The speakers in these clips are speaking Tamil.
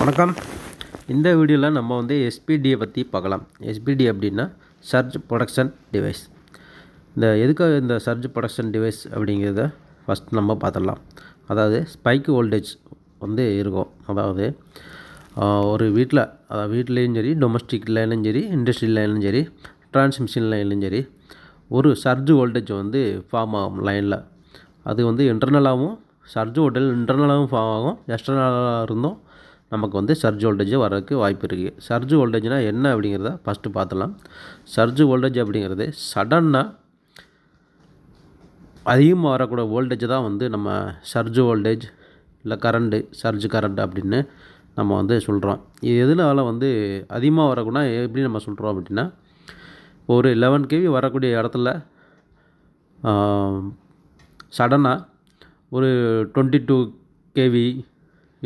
வணக்கம் இந்த வீடியோவில் நம்ம வந்து எஸ்பிடியை பற்றி பார்க்கலாம் எஸ்பிடி அப்படின்னா சர்ஜ் ப்ரொடக்ஷன் டிவைஸ் இந்த எதுக்காக இந்த சர்ஜ் ப்ரொடக்ஷன் டிவைஸ் அப்படிங்கிறத ஃபஸ்ட் நம்ம பார்த்துடலாம் அதாவது ஸ்பைக் வோல்டேஜ் வந்து இருக்கும் அதாவது ஒரு வீட்டில் அதாவது வீட்லேயும் சரி டொமஸ்டிக் லைனும் சரி இண்டஸ்ட்ரியல் லைனும் சரி டிரான்ஸ்மிஷன் லைன்லையும் சரி ஒரு சர்ஜ் வோல்டேஜ் வந்து ஃபார்ம் ஆகும் லைனில் அது வந்து இன்டர்னலாகவும் சர்ஜ் வோல்டேஜ் இன்டர்னலாகவும் ஃபார்ம் ஆகும் எக்ஸ்டர்னலாக இருந்தும் நமக்கு வந்து சர்ஜ் வோல்டேஜ் வர்றதுக்கு வாய்ப்பு இருக்குது சர்ஜ் வோல்டேஜ்னால் என்ன அப்படிங்கிறத ஃபஸ்ட்டு பார்த்துலாம் சர்ஜ் வோல்டேஜ் அப்படிங்கிறது சடன்னாக அதிகமாக வரக்கூடிய வோல்டேஜ் தான் வந்து நம்ம சர்ஜ் வோல்டேஜ் இல்லை கரண்ட்டு சர்ஜ் கரண்ட் அப்படின்னு நம்ம வந்து சொல்கிறோம் இது எதனால வந்து அதிகமாக வரக்கூடா எப்படி நம்ம சொல்கிறோம் அப்படின்னா ஒரு லெவன் கேவி வரக்கூடிய இடத்துல சடனாக ஒரு டுவெண்ட்டி டூ கேவி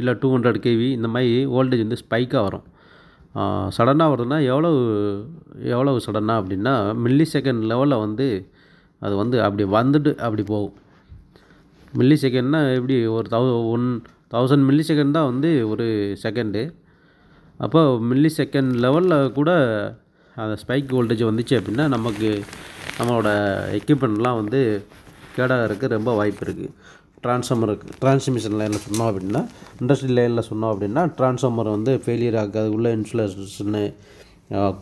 இல்லை டூ ஹண்ட்ரட் கேவி இந்த மாதிரி ஓல்டேஜ் வந்து ஸ்பைக்காக வரும் சடனாக வருதுன்னா எவ்வளவு எவ்வளவு சடனாக அப்படின்னா மில்லி செகண்ட் லெவலில் வந்து அது வந்து அப்படி வந்துட்டு அப்படி போகும் மில்லி செகண்ட்னா எப்படி ஒரு தௌ ஒன் தௌசண்ட் மில்லி செகண்ட் தான் வந்து ஒரு செகண்டு அப்போ மில்லி செகண்ட் லெவலில் கூட அந்த ஸ்பைக் ஓல்டேஜ் வந்துச்சு அப்படின்னா நமக்கு நம்மளோட எக்யூப்மெண்ட்லாம் வந்து கேடாக இருக்க ரொம்ப வாய்ப்பு இருக்குது டிரான்ஸ்ஃபார்மர் டிரான்ஸ்மிஷன் லைனில் சொன்னோம் அப்படின்னா இண்டஸ்ட்ரியல் லைனில் சொன்னோம் அப்படின்னா டிரான்ஸ்ஃபார்மர் வந்து ஃபெயிலியர் ஆகாது உள்ள இன்சுலேஷன்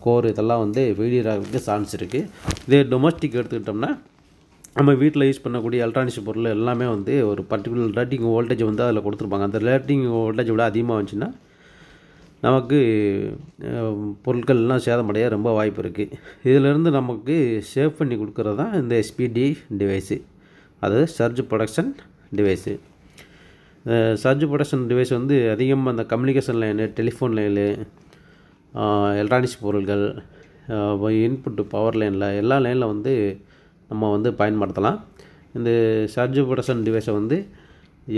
கோர் இதெல்லாம் வந்து ஃபெயிலியர் ஆகிறதுக்கு சான்ஸ் இருக்குது இதே டொமஸ்டிக் எடுத்துக்கிட்டோம்னா நம்ம வீட்டில் யூஸ் பண்ணக்கூடிய எலக்ட்ரானிக்ஸ் பொருள் எல்லாமே வந்து ஒரு பர்டிகுலர் ரேட்டிங் வோல்டேஜ் வந்து அதில் கொடுத்துருப்பாங்க அந்த ரேட்டிங் வோல்டேஜ் விட அதிகமாக வந்துச்சுன்னா நமக்கு பொருட்கள்லாம் சேதமடைய ரொம்ப வாய்ப்பு இருக்குது இதிலேருந்து நமக்கு சேவ் பண்ணி கொடுக்குறது தான் இந்த எஸ்பிடி டிவைஸு அது சர்ஜ் ப்ரொடக்ஷன் டிவைஸு இந்த சர்ஜ் ப்ரொடக்ஷன் டிவைஸ் வந்து அதிகமாக அந்த communication line telephone line electronics பொருள்கள் இன்புட்டு பவர் லைனில் எல்லா லைனில் வந்து நம்ம வந்து பயன்படுத்தலாம் இந்த சார்ஜ் ப்ரொடக்ஷன் டிவைஸை வந்து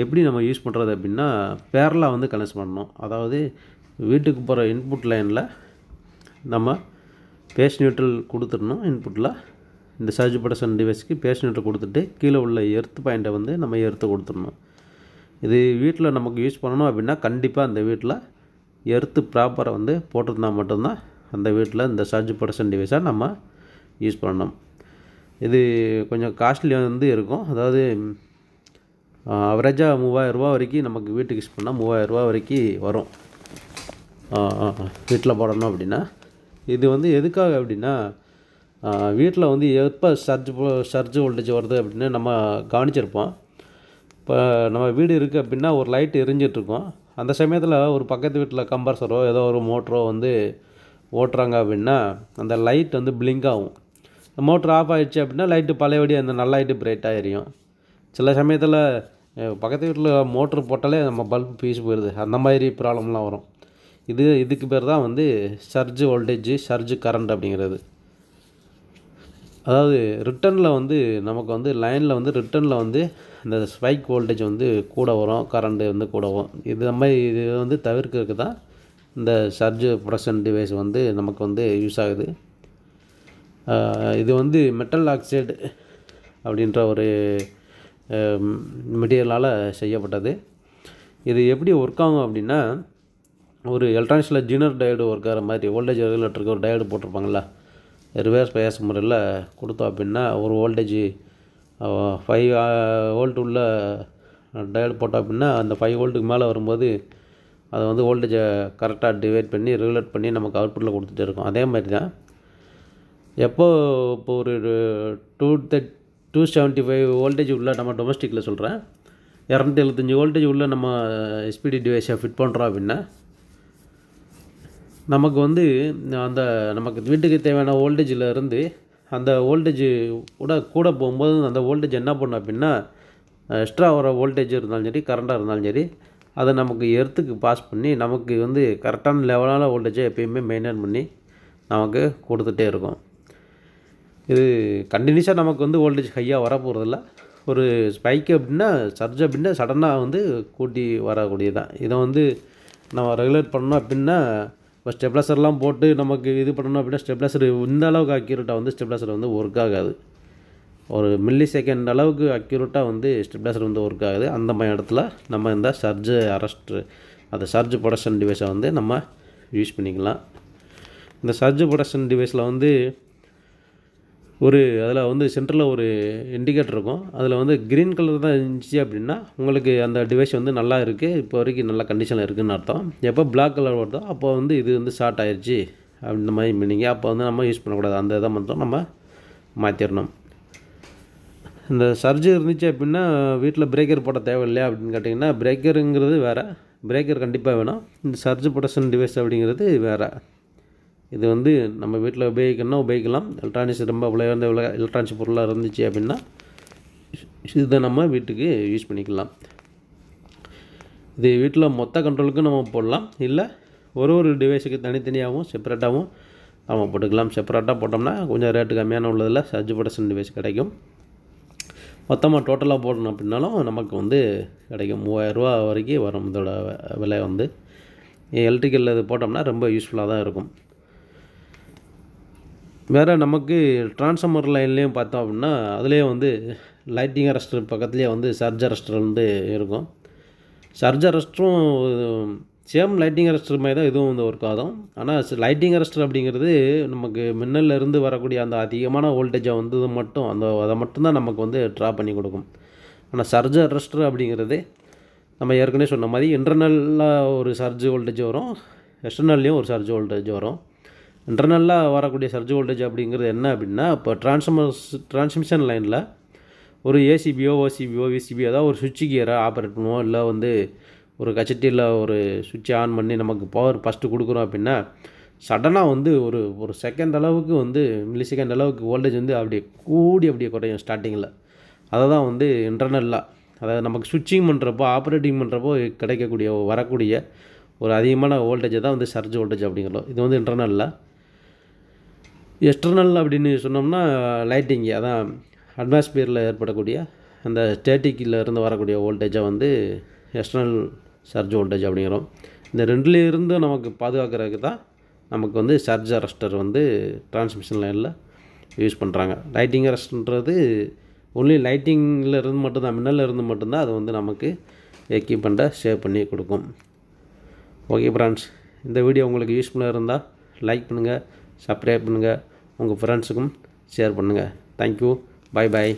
எப்படி நம்ம யூஸ் பண்ணுறது அப்படின்னா பேரலாக வந்து கனெக்ட் பண்ணணும் அதாவது வீட்டுக்கு போகிற இன்புட் லைனில் நம்ம பேஸ் நியூட்ரல் கொடுத்துடணும் இன்புட்டில் இந்த சார்ஜ் ப்ரொடக்ஷன் டிவைஸ்க்கு பேஷண்ட்டை கொடுத்துட்டு கீழே உள்ள எர்த்து பாயிண்ட்டை வந்து நம்ம எர்த்து கொடுத்துடணும் இது வீட்டில் நமக்கு யூஸ் பண்ணணும் அப்படின்னா கண்டிப்பாக அந்த வீட்டில் எர்த்து ப்ராப்பராக வந்து போட்டிருந்தா மட்டும்தான் அந்த வீட்டில் இந்த சார்ஜ் ப்ரொடக்ஷன் டிவைஸாக நம்ம யூஸ் பண்ணணும் இது கொஞ்சம் காஸ்ட்லி வந்து இருக்கும் அதாவது அவரேஜாக மூவாயிரரூபா வரைக்கும் நமக்கு வீட்டுக்கு யூஸ் பண்ணால் மூவாயிரரூபா வரைக்கும் வரும் வீட்டில் போடணும் அப்படின்னா இது வந்து எதுக்காக அப்படின்னா வீட்டில் வந்து எப்போ சர்ஜ் சர்ஜ் வோல்டேஜ் வருது அப்படின்னு நம்ம கவனிச்சிருப்போம் இப்போ நம்ம வீடு இருக்குது அப்படின்னா ஒரு லைட் எரிஞ்சிட்ருக்கோம் அந்த சமயத்தில் ஒரு பக்கத்து வீட்டில் கம்பர்சரோ ஏதோ ஒரு மோட்டரோ வந்து ஓட்டுறாங்க அப்படின்னா அந்த லைட் வந்து பிளிங்க் ஆகும் மோட்ரு ஆஃப் ஆகிடுச்சு அப்படின்னா லைட்டு பழையபடி அந்த நல்ல லைட்டு பிரைட்டாக எரியும் சில சமயத்தில் பக்கத்து வீட்டில் மோட்ரு போட்டாலே நம்ம பல்ப் பீஸ் போயிடுது அந்த மாதிரி ப்ராப்ளம்லாம் வரும் இது இதுக்கு பேர் தான் வந்து சர்ஜ் வோல்டேஜ் சர்ஜ் கரண்ட் அப்படிங்கிறது அதாவது ரிட்டனில் வந்து நமக்கு வந்து லைனில் வந்து ரிட்டனில் வந்து இந்த ஸ்பைக் வோல்டேஜ் வந்து கூட வரும் கரண்ட்டு வந்து கூட வரும் இது மாதிரி இது வந்து தவிர்க்கிறதுக்கு தான் இந்த சர்ஜ் ப்ரொடக்ஷன் டிவைஸ் வந்து நமக்கு வந்து யூஸ் ஆகுது இது வந்து மெட்டல் ஆக்சைடு அப்படின்ற ஒரு மெட்டீரியலால் செய்யப்பட்டது இது எப்படி ஒர்க் ஆகும் அப்படின்னா ஒரு எலக்ட்ரானிக்ஸில் ஜீனர் டயோடு ஒர்க் ஆகிற மாதிரி வோல்டேஜ் ரெகுலேட்டருக்கு ஒரு டயோடு போட்டிருப்பாங்களா ரிவர்ஸ் பயாஸ் முறையில் கொடுத்தோம் அப்படின்னா ஒரு வோல்டேஜ் ஃபைவ் வோல்ட் உள்ள டயல் போட்டோம் அப்படின்னா அந்த ஃபைவ் வோல்ட்டுக்கு மேலே வரும்போது அதை வந்து வோல்டேஜை கரெக்டாக டிவைட் பண்ணி ரெகுலேட் பண்ணி நமக்கு அவுட்புட்டில் கொடுத்துட்டு இருக்கோம் அதே மாதிரி தான் எப்போ இப்போ ஒரு two that two seventy five voltage உள்ள நம்ம டொமஸ்டிக்கில் சொல்கிறேன் இரநூத்தி எழுபத்தஞ்சி வோல்டேஜ் உள்ள நம்ம எஸ்பிடி டிவைஸை ஃபிட் பண்ணுறோம் அப்படின்னா நமக்கு வந்து அந்த நமக்கு வீட்டுக்கு தேவையான ஓல்டேஜில் இருந்து அந்த ஓல்டேஜு கூட கூட போகும்போது அந்த ஓல்டேஜ் என்ன பண்ணும் அப்படின்னா எக்ஸ்ட்ரா வர ஓல்டேஜ் இருந்தாலும் சரி கரண்ட்டாக இருந்தாலும் சரி அதை நமக்கு எர்த்துக்கு பாஸ் பண்ணி நமக்கு வந்து கரெக்டான லெவலான ஓல்டேஜை எப்பயுமே மெயின்டைன் பண்ணி நமக்கு கொடுத்துட்டே இருக்கும் இது கண்டினியூஸாக நமக்கு வந்து ஓல்டேஜ் ஹையாக வரப்போகிறதில்ல ஒரு ஸ்பைக் அப்படின்னா சர்ஜ் அப்படின்னா சடனாக வந்து கூட்டி வரக்கூடியதான் இதை வந்து நம்ம ரெகுலேட் பண்ணோம் அப்படின்னா இப்போ ஸ்டெப்லைசர்லாம் போட்டு நமக்கு இது பண்ணணும் அப்படின்னா ஸ்டெப்லைசர் இந்த அளவுக்கு அக்யூரேட்டாக வந்து ஸ்டெப்லைசர் வந்து ஒர்க் ஆகாது ஒரு மில்லி செகண்ட் அளவுக்கு அக்யூரேட்டாக வந்து ஸ்டெப்லைசர் வந்து ஒர்க் ஆகுது அந்த மாதிரி இடத்துல நம்ம இந்த சர்ஜ் அரெஸ்ட்ரு அந்த சர்ஜ் ப்ரொடக்ஷன் டிவைஸை வந்து நம்ம யூஸ் பண்ணிக்கலாம் இந்த சர்ஜ் ப்ரொடக்ஷன் டிவைஸில் வந்து ஒரு அதில் வந்து சென்டரில் ஒரு இண்டிகேட்டர் இருக்கும் அதில் வந்து க்ரீன் கலர் தான் இருந்துச்சு அப்படின்னா உங்களுக்கு அந்த டிவைஸ் வந்து நல்லா இருக்குது இப்போ வரைக்கும் நல்ல கண்டிஷனில் இருக்குதுன்னு அர்த்தம் எப்போ பிளாக் கலர் வருதோ அப்போ வந்து இது வந்து ஷார்ட் ஆயிடுச்சு அப்படின்ற மாதிரி மீனிங்க அப்போ வந்து நம்ம யூஸ் பண்ணக்கூடாது அந்த இதை மட்டும் நம்ம மாற்றிடணும் இந்த சர்ஜு இருந்துச்சு அப்படின்னா வீட்டில் பிரேக்கர் போட தேவையில்லையா அப்படின்னு கேட்டிங்கன்னா பிரேக்கருங்கிறது வேறு பிரேக்கர் கண்டிப்பாக வேணும் இந்த சர்ஜ் ப்ரொடக்ஷன் டிவைஸ் அப்படிங்கிறது வேறு இது வந்து நம்ம வீட்டில் உபயோகிக்கணும்னா உபயோகிக்கலாம் எலக்ட்ரானிக்ஸ் ரொம்ப விலை உயர்ந்த எலக்ட்ரானிக்ஸ் பொருளாக இருந்துச்சு அப்படின்னா இதை நம்ம வீட்டுக்கு யூஸ் பண்ணிக்கலாம் இது வீட்டில் மொத்த கண்ட்ரோலுக்கும் நம்ம போடலாம் இல்லை ஒரு ஒரு டிவைஸுக்கு தனித்தனியாகவும் செப்பரேட்டாகவும் நம்ம போட்டுக்கலாம் செப்பரேட்டாக போட்டோம்னா கொஞ்சம் ரேட்டு கம்மியான உள்ளதில் சர்ஜ் படசன் டிவைஸ் கிடைக்கும் மொத்தமாக டோட்டலாக போடணும் அப்படின்னாலும் நமக்கு வந்து கிடைக்கும் மூவாயிரரூவா வரைக்கும் வரும் இதோட விலை வந்து எலக்ட்ரிக்கல் இது போட்டோம்னா ரொம்ப யூஸ்ஃபுல்லாக தான் இருக்கும் வேறு நமக்கு ட்ரான்ஸ்ஃபார்மர் லைன்லேயும் பார்த்தோம் அப்படின்னா அதுலேயே வந்து லைட்டிங் அரெஸ்டர் பக்கத்துலேயே வந்து சர்ஜ் அரெஸ்டர் வந்து இருக்கும் சர்ஜ் அரெஸ்டரும் சேம் லைட்டிங் அரெஸ்டர் மாதிரி தான் இதுவும் வந்து ஒர்க் ஆகும் ஆனால் லைட்டிங் அரெஸ்டர் அப்படிங்கிறது நமக்கு மின்னல்லேருந்து வரக்கூடிய அந்த அதிகமான வோல்டேஜை வந்து மட்டும் அந்த அதை மட்டும்தான் நமக்கு வந்து ட்ரா பண்ணி கொடுக்கும் ஆனால் சர்ஜ் அரெஸ்டர் அப்படிங்கிறது நம்ம ஏற்கனவே சொன்ன மாதிரி இன்டர்னலில் ஒரு சர்ஜ் வோல்டேஜ் வரும் எக்ஸ்டர்னல்லையும் ஒரு சர்ஜ் வோல்டேஜ் வரும் இன்டர்னல்லாக வரக்கூடிய சர்ஜ் வோல்டேஜ் அப்படிங்கிறது என்ன அப்படின்னா இப்போ ட்ரான்ஸ்ஃபார்மர்ஸ் டிரான்ஸ்மிஷன் லைனில் ஒரு ஏசிபியோ ஓசிபியோ விசிபியோ ஏதாவது ஒரு சுவிட்ச் கியரை ஆப்ரேட் பண்ணுவோம் இல்லை வந்து ஒரு கச்சட்டியில் ஒரு சுவிட்ச் ஆன் பண்ணி நமக்கு பவர் ஃபஸ்ட்டு கொடுக்குறோம் அப்படின்னா சடனாக வந்து ஒரு ஒரு செகண்ட் அளவுக்கு வந்து மில்லி செகண்ட் அளவுக்கு வோல்டேஜ் வந்து அப்படியே கூடி அப்படியே குறையும் ஸ்டார்டிங்கில் அதை தான் வந்து இன்டர்னல்லாக அதாவது நமக்கு சுவிட்சிங் பண்ணுறப்போ ஆப்ரேட்டிங் பண்ணுறப்போ கிடைக்கக்கூடிய வரக்கூடிய ஒரு அதிகமான வோல்டேஜை தான் வந்து சர்ஜ் வோல்டேஜ் அப்படிங்கிறோம் இது வந்து இன்டர்னல்லாக எக்ஸ்டர்னல் அப்படின்னு சொன்னோம்னா லைட்டிங்கு அதான் அட்மாஸ்பியரில் ஏற்படக்கூடிய அந்த ஸ்டேட்டிக்கில் இருந்து வரக்கூடிய வோல்டேஜை வந்து எக்ஸ்டர்னல் சர்ஜ் வோல்டேஜ் அப்படிங்கிறோம் இந்த ரெண்டுலேருந்து நமக்கு பாதுகாக்கிறதுக்கு தான் நமக்கு வந்து சர்ஜ் அரெஸ்டர் வந்து டிரான்ஸ்மிஷன் லைனில் யூஸ் பண்ணுறாங்க லைட்டிங் அரெஸ்ட்ன்றது ஒன்லி லைட்டிங்கில் இருந்து மட்டும்தான் மின்னலில் இருந்து மட்டும்தான் அது வந்து நமக்கு எக்யூப்மெண்ட்டை சேவ் பண்ணி கொடுக்கும் ஓகே ஃப்ரெண்ட்ஸ் இந்த வீடியோ உங்களுக்கு யூஸ்ஃபுல்லாக இருந்தால் லைக் பண்ணுங்கள் சப்ஸ்கிரைப் பண்ணுங்கள் உங்கள் ஃப்ரெண்ட்ஸுக்கும் ஷேர் பண்ணுங்கள் தேங்க்யூ பாய் பாய்